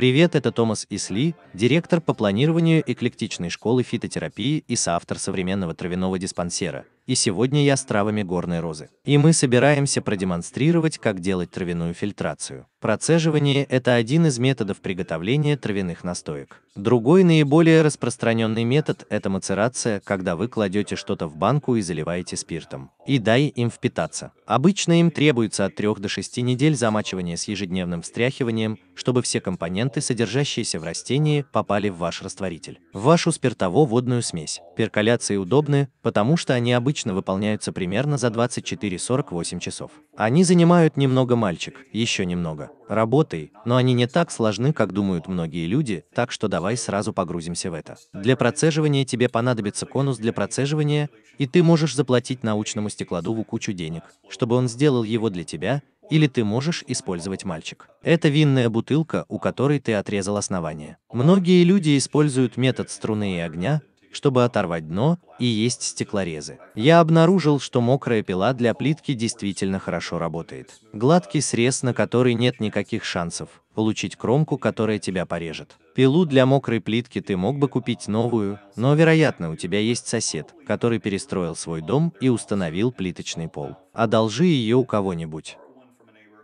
Привет, это Томас Исли, директор по планированию эклектичной школы фитотерапии и соавтор современного травяного диспансера. И сегодня я с травами горной розы. И мы собираемся продемонстрировать, как делать травяную фильтрацию. Процеживание – это один из методов приготовления травяных настоек. Другой наиболее распространенный метод – это мацерация, когда вы кладете что-то в банку и заливаете спиртом. И дай им впитаться. Обычно им требуется от 3 до 6 недель замачивания с ежедневным встряхиванием, чтобы все компоненты, содержащиеся в растении, попали в ваш растворитель. В вашу спиртово-водную смесь. Перколяции удобны, потому что они обычно выполняются примерно за 24-48 часов. Они занимают немного мальчик, еще немного. Творчество, работой, но они не так сложны, как думают многие люди, так что давай сразу погрузимся в это. Для процеживания тебе понадобится конус для процеживания, и ты можешь заплатить научному стеклодуву кучу денег, чтобы он сделал его для тебя, или ты можешь использовать мальчик. Это винная бутылка, у которой ты отрезал основание. Многие люди используют метод струны и огня, чтобы оторвать дно, и есть стеклорезы. Я обнаружил, что мокрая пила для плитки действительно хорошо работает. Гладкий срез, на который нет никаких шансов, получить кромку, которая тебя порежет. Пилу для мокрой плитки ты мог бы купить новую, но, вероятно, у тебя есть сосед, который перестроил свой дом и установил плиточный пол. Одолжи ее у кого-нибудь.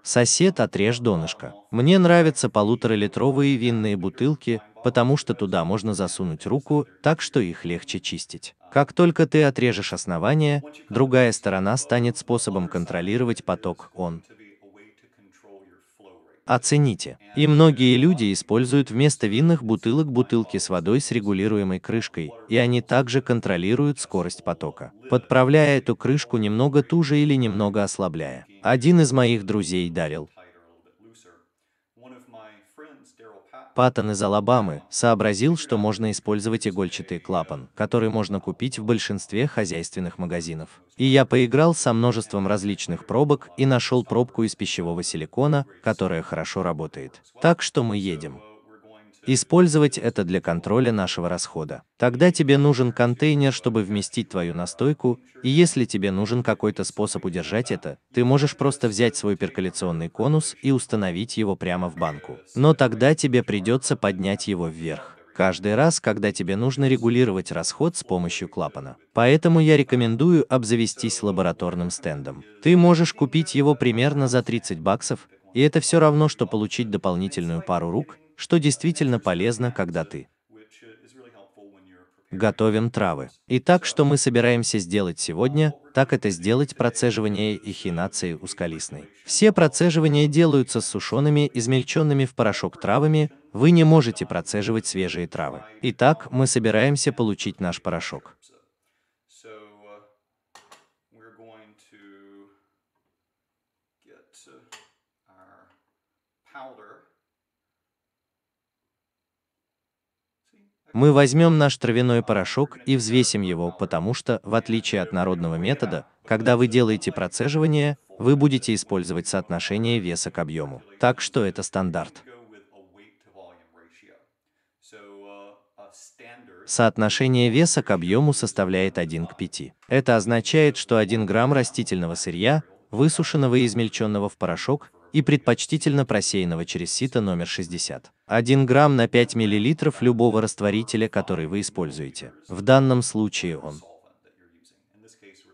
Сосед, отрежь донышко. Мне нравятся полуторалитровые винные бутылки, потому что туда можно засунуть руку, так что их легче чистить. Как только ты отрежешь основание, другая сторона станет способом контролировать поток он. Оцените. И многие люди используют вместо винных бутылок бутылки с водой с регулируемой крышкой, и они также контролируют скорость потока, подправляя эту крышку немного туже или немного ослабляя. Один из моих друзей дарил Паттон из Алабамы сообразил, что можно использовать игольчатый клапан, который можно купить в большинстве хозяйственных магазинов. И я поиграл со множеством различных пробок и нашел пробку из пищевого силикона, которая хорошо работает. Так что мы едем. Использовать это для контроля нашего расхода. Тогда тебе нужен контейнер, чтобы вместить твою настойку, и если тебе нужен какой-то способ удержать это, ты можешь просто взять свой перколяционный конус и установить его прямо в банку. Но тогда тебе придется поднять его вверх каждый раз, когда тебе нужно регулировать расход с помощью клапана. Поэтому я рекомендую обзавестись лабораторным стендом. Ты можешь купить его примерно за 30 баксов, и это все равно, что получить дополнительную пару рук, что действительно полезно, когда ты готовим травы. Итак, что мы собираемся сделать сегодня, так это сделать процеживание эхинации ускалисной. Все процеживания делаются с сушеными, измельченными в порошок травами, вы не можете процеживать свежие травы. Итак, мы собираемся получить наш порошок. Мы возьмем наш травяной порошок и взвесим его, потому что, в отличие от народного метода, когда вы делаете процеживание, вы будете использовать соотношение веса к объему. Так что это стандарт. Соотношение веса к объему составляет 1 к 5. Это означает, что 1 грамм растительного сырья, высушенного и измельченного в порошок, и предпочтительно просеянного через сито номер 60, 1 грамм на 5 миллилитров любого растворителя, который вы используете. В данном случае он.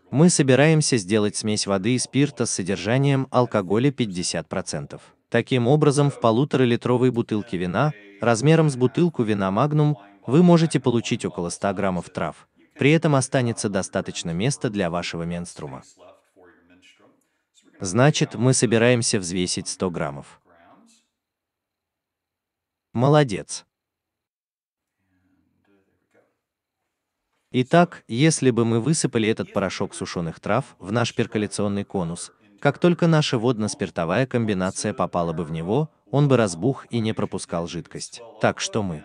Мы собираемся сделать смесь воды и спирта с содержанием алкоголя 50%. Таким образом, в полуторалитровой бутылке вина, размером с бутылку вина Magnum, вы можете получить около 100 граммов трав. При этом останется достаточно места для вашего менструма. Значит, мы собираемся взвесить 100 граммов. Молодец. Итак, если бы мы высыпали этот порошок сушеных трав в наш перколяционный конус, как только наша водно-спиртовая комбинация попала бы в него, он бы разбух и не пропускал жидкость. Так что мы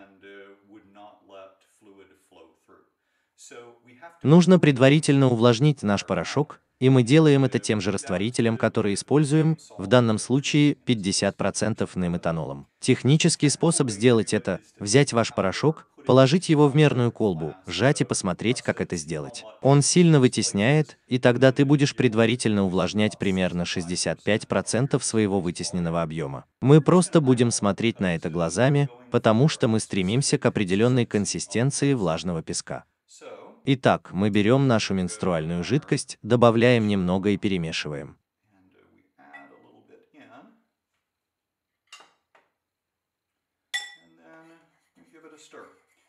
нужно предварительно увлажнить наш порошок, и мы делаем это тем же растворителем, который используем, в данном случае 50% неметанолом. Технический способ сделать это – взять ваш порошок, положить его в мерную колбу, сжать и посмотреть, как это сделать. Он сильно вытесняет, и тогда ты будешь предварительно увлажнять примерно 65% своего вытесненного объема. Мы просто будем смотреть на это глазами, потому что мы стремимся к определенной консистенции влажного песка. Итак, мы берем нашу менструальную жидкость, добавляем немного и перемешиваем.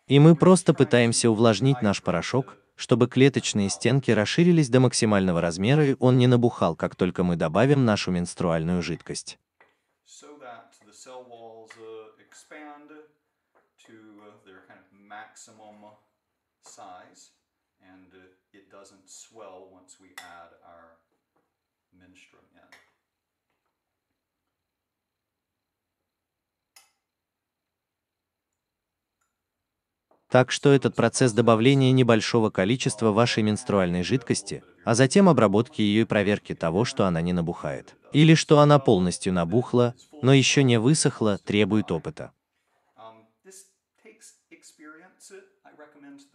И мы просто пытаемся увлажнить наш порошок, чтобы клеточные стенки расширились до максимального размера и он не набухал, как только мы добавим нашу менструальную жидкость. Uh, uh, size doesn't swell once we add our minstrum in. Так что этот процесс добавления небольшого количества вашей менструальной жидкости, а затем обработки ее и проверки того, что она не набухает, или что она полностью набухла, но еще не высохла, требует опыта.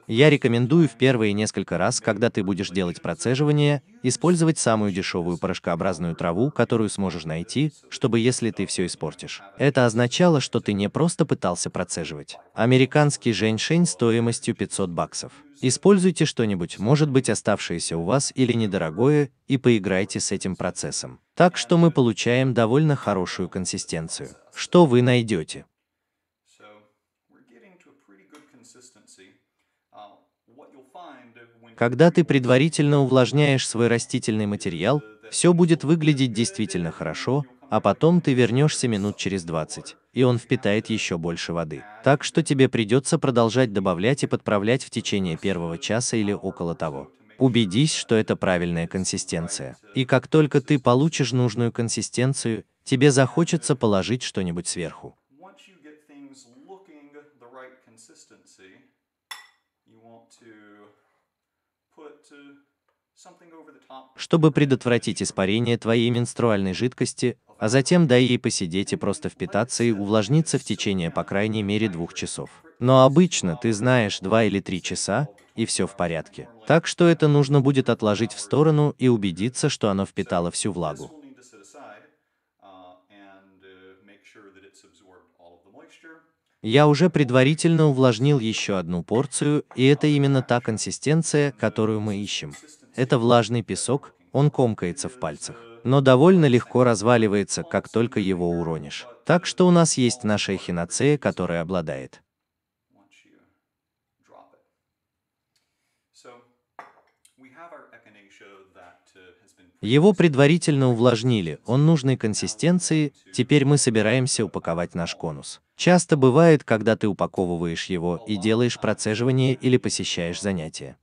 Я рекомендую в первые несколько раз, когда ты будешь делать процеживание, использовать самую дешевую порошкообразную траву, которую сможешь найти, чтобы если ты все испортишь. Это означало, что ты не просто пытался процеживать. Американский женьшень стоимостью 500 баксов. Используйте что-нибудь, может быть оставшееся у вас или недорогое, и поиграйте с этим процессом. Так что мы получаем довольно хорошую консистенцию. Что вы найдете? Когда ты предварительно увлажняешь свой растительный материал, все будет выглядеть действительно хорошо, а потом ты вернешься минут через 20, и он впитает еще больше воды. Так что тебе придется продолжать добавлять и подправлять в течение первого часа или около того. Убедись, что это правильная консистенция. И как только ты получишь нужную консистенцию, тебе захочется положить что-нибудь сверху. чтобы предотвратить испарение твоей менструальной жидкости, а затем дай ей посидеть и просто впитаться и увлажниться в течение по крайней мере двух часов. Но обычно ты знаешь два или три часа, и все в порядке. Так что это нужно будет отложить в сторону и убедиться, что оно впитало всю влагу. Я уже предварительно увлажнил еще одну порцию, и это именно та консистенция, которую мы ищем. Это влажный песок, он комкается в пальцах, но довольно легко разваливается, как только его уронишь. Так что у нас есть наша эхиноцея, которая обладает Uh, его предварительно увлажнили, он нужной консистенции, теперь мы собираемся упаковать наш конус. Часто бывает, когда ты упаковываешь его и делаешь процеживание или посещаешь занятия.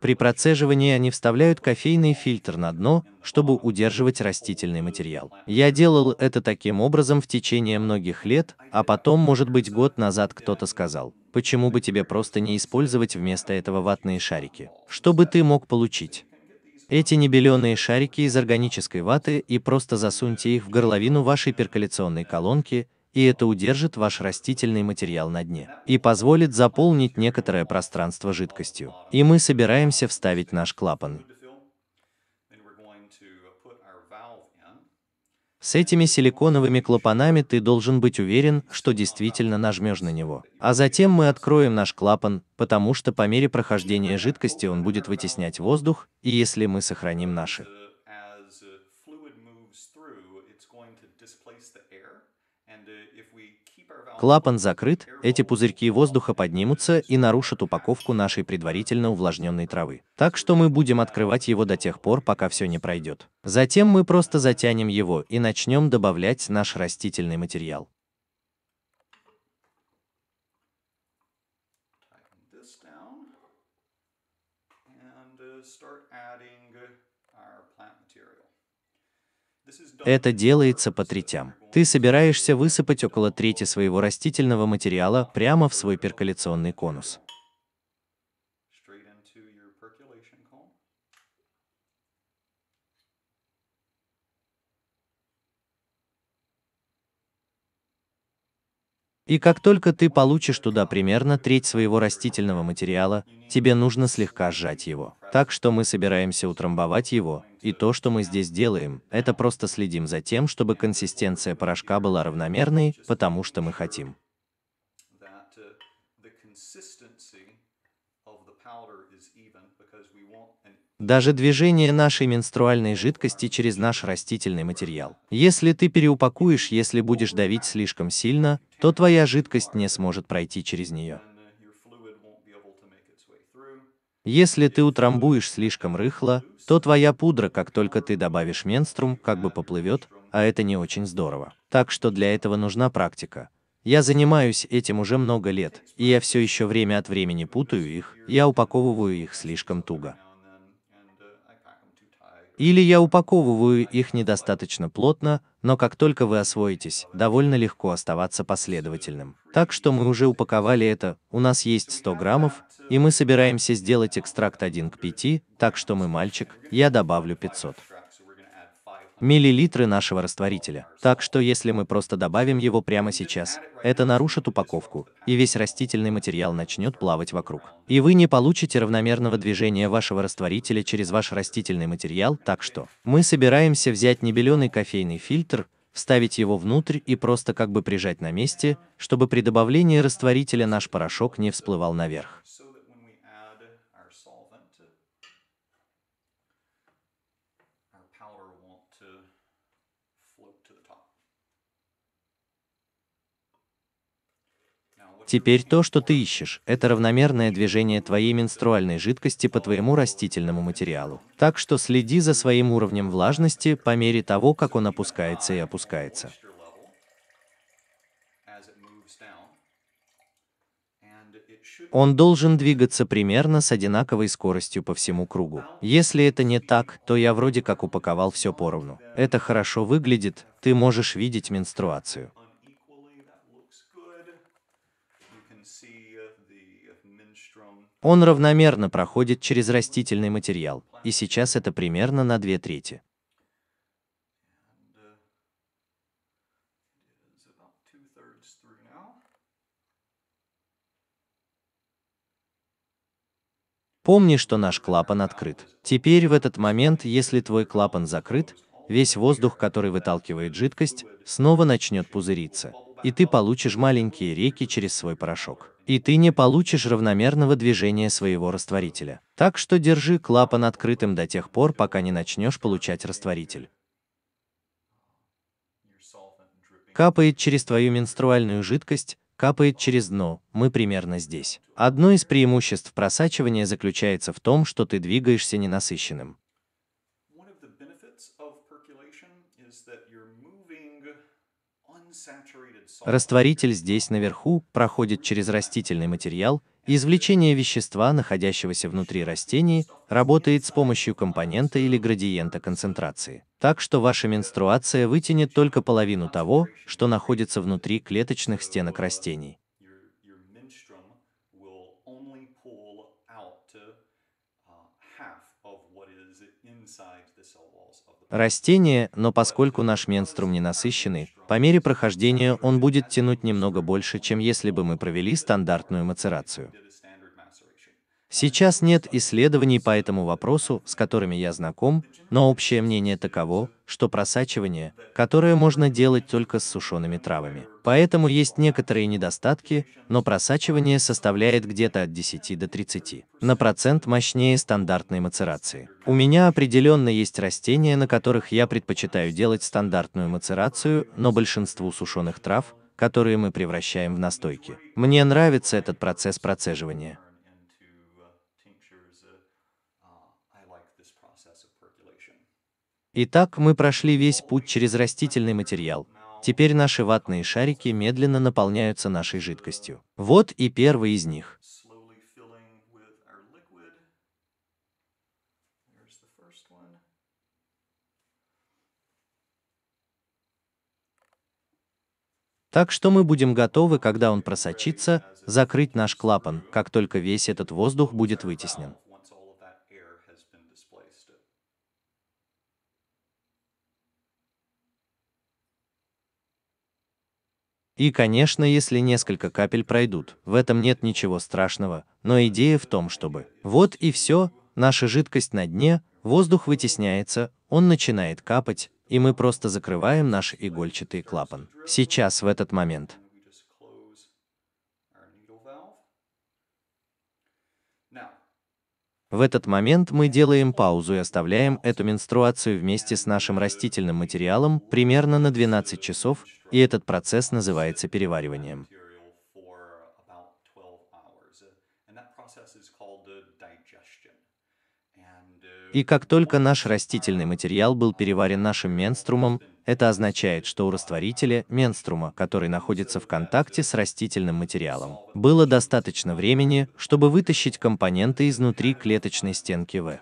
При процеживании они вставляют кофейный фильтр на дно, чтобы удерживать растительный материал. Я делал это таким образом в течение многих лет, а потом, может быть, год назад кто-то сказал, почему бы тебе просто не использовать вместо этого ватные шарики? Что бы ты мог получить? Эти небеленые шарики из органической ваты и просто засуньте их в горловину вашей перколяционной колонки, и это удержит ваш растительный материал на дне и позволит заполнить некоторое пространство жидкостью. И мы собираемся вставить наш клапан. С этими силиконовыми клапанами ты должен быть уверен, что действительно нажмешь на него. А затем мы откроем наш клапан, потому что по мере прохождения жидкости он будет вытеснять воздух, и если мы сохраним наши Uh, Клапан закрыт, эти пузырьки воздуха поднимутся и нарушат упаковку нашей предварительно увлажненной травы. Так что мы будем открывать его до тех пор, пока все не пройдет. Затем мы просто затянем его и начнем добавлять наш растительный материал. Это делается по третям. Ты собираешься высыпать около трети своего растительного материала прямо в свой перколяционный конус. И как только ты получишь туда примерно треть своего растительного материала, тебе нужно слегка сжать его. Так что мы собираемся утрамбовать его, и то, что мы здесь делаем, это просто следим за тем, чтобы консистенция порошка была равномерной, потому что мы хотим. даже движение нашей менструальной жидкости через наш растительный материал. Если ты переупакуешь, если будешь давить слишком сильно, то твоя жидкость не сможет пройти через нее. Если ты утрамбуешь слишком рыхло, то твоя пудра, как только ты добавишь менструм, как бы поплывет, а это не очень здорово. Так что для этого нужна практика. Я занимаюсь этим уже много лет, и я все еще время от времени путаю их, я упаковываю их слишком туго. Или я упаковываю их недостаточно плотно, но как только вы освоитесь, довольно легко оставаться последовательным. Так что мы уже упаковали это, у нас есть 100 граммов, и мы собираемся сделать экстракт 1 к 5, так что мы мальчик, я добавлю 500 миллилитры нашего растворителя. Так что если мы просто добавим его прямо сейчас, это нарушит упаковку, и весь растительный материал начнет плавать вокруг. И вы не получите равномерного движения вашего растворителя через ваш растительный материал, так что мы собираемся взять небеленый кофейный фильтр, вставить его внутрь и просто как бы прижать на месте, чтобы при добавлении растворителя наш порошок не всплывал наверх. Теперь то, что ты ищешь, это равномерное движение твоей менструальной жидкости по твоему растительному материалу. Так что следи за своим уровнем влажности по мере того, как он опускается и опускается. Он должен двигаться примерно с одинаковой скоростью по всему кругу. Если это не так, то я вроде как упаковал все поровну. Это хорошо выглядит, ты можешь видеть менструацию. Он равномерно проходит через растительный материал, и сейчас это примерно на две трети. Помни, что наш клапан открыт. Теперь в этот момент, если твой клапан закрыт, весь воздух, который выталкивает жидкость, снова начнет пузыриться, и ты получишь маленькие реки через свой порошок и ты не получишь равномерного движения своего растворителя. Так что держи клапан открытым до тех пор, пока не начнешь получать растворитель. Капает через твою менструальную жидкость, капает через дно, мы примерно здесь. Одно из преимуществ просачивания заключается в том, что ты двигаешься ненасыщенным. Растворитель здесь наверху проходит через растительный материал, и извлечение вещества, находящегося внутри растений, работает с помощью компонента или градиента концентрации. Так что ваша менструация вытянет только половину того, что находится внутри клеточных стенок растений. растение, но поскольку наш менструм не насыщенный, по мере прохождения он будет тянуть немного больше, чем если бы мы провели стандартную мацерацию. Сейчас нет исследований по этому вопросу, с которыми я знаком, но общее мнение таково, что просачивание, которое можно делать только с сушеными травами. Поэтому есть некоторые недостатки, но просачивание составляет где-то от 10 до 30 на процент мощнее стандартной мацерации. У меня определенно есть растения, на которых я предпочитаю делать стандартную мацерацию, но большинству сушеных трав, которые мы превращаем в настойки. Мне нравится этот процесс процеживания. Итак, мы прошли весь путь через растительный материал. Теперь наши ватные шарики медленно наполняются нашей жидкостью. Вот и первый из них. Так что мы будем готовы, когда он просочится, закрыть наш клапан, как только весь этот воздух будет вытеснен. И, конечно, если несколько капель пройдут, в этом нет ничего страшного, но идея в том, чтобы... Вот и все, наша жидкость на дне, воздух вытесняется, он начинает капать, и мы просто закрываем наш игольчатый клапан. Сейчас в этот момент. В этот момент мы делаем паузу и оставляем эту менструацию вместе с нашим растительным материалом примерно на 12 часов, и этот процесс называется перевариванием. И как только наш растительный материал был переварен нашим менструмом, это означает, что у растворителя менструма, который находится в контакте с растительным материалом, было достаточно времени, чтобы вытащить компоненты изнутри клеточной стенки В.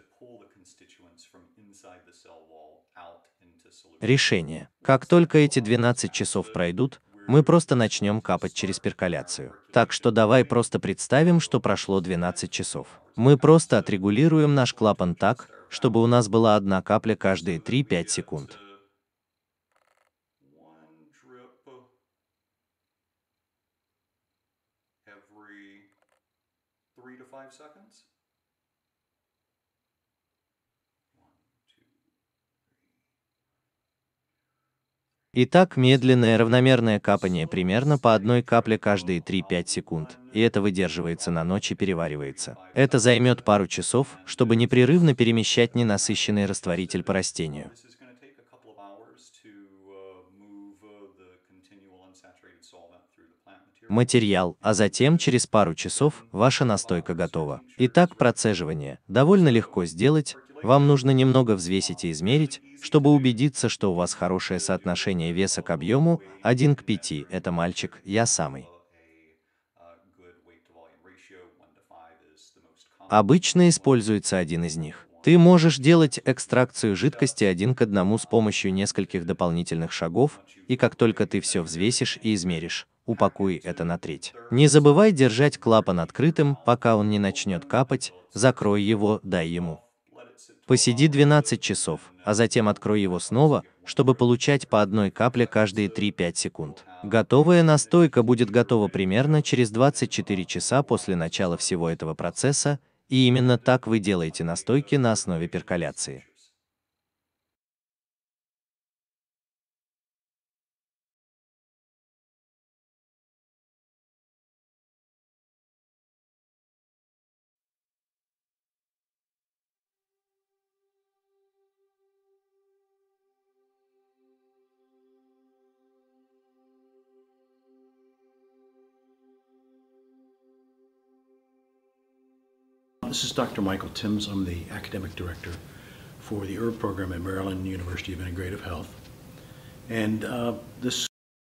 Решение. Как только эти 12 часов пройдут, мы просто начнем капать через перколяцию. Так что давай просто представим, что прошло 12 часов. Мы просто отрегулируем наш клапан так, чтобы у нас была одна капля каждые 3-5 секунд. Итак, медленное равномерное капание примерно по одной капле каждые 3-5 секунд, и это выдерживается на ночь и переваривается. Это займет пару часов, чтобы непрерывно перемещать ненасыщенный растворитель по растению. материал, а затем через пару часов ваша настойка готова. Итак, процеживание довольно легко сделать, вам нужно немного взвесить и измерить, чтобы убедиться, что у вас хорошее соотношение веса к объему, 1 к 5, это мальчик, я самый. Обычно используется один из них. Ты можешь делать экстракцию жидкости один к одному с помощью нескольких дополнительных шагов, и как только ты все взвесишь и измеришь, упакуй это на треть. Не забывай держать клапан открытым, пока он не начнет капать, закрой его, дай ему. Посиди 12 часов, а затем открой его снова, чтобы получать по одной капле каждые 3-5 секунд. Готовая настойка будет готова примерно через 24 часа после начала всего этого процесса, и именно так вы делаете настойки на основе перколяции. this is Dr. Michael Timms. I'm the academic director for the HERB program at Maryland University of Integrative Health. And uh, this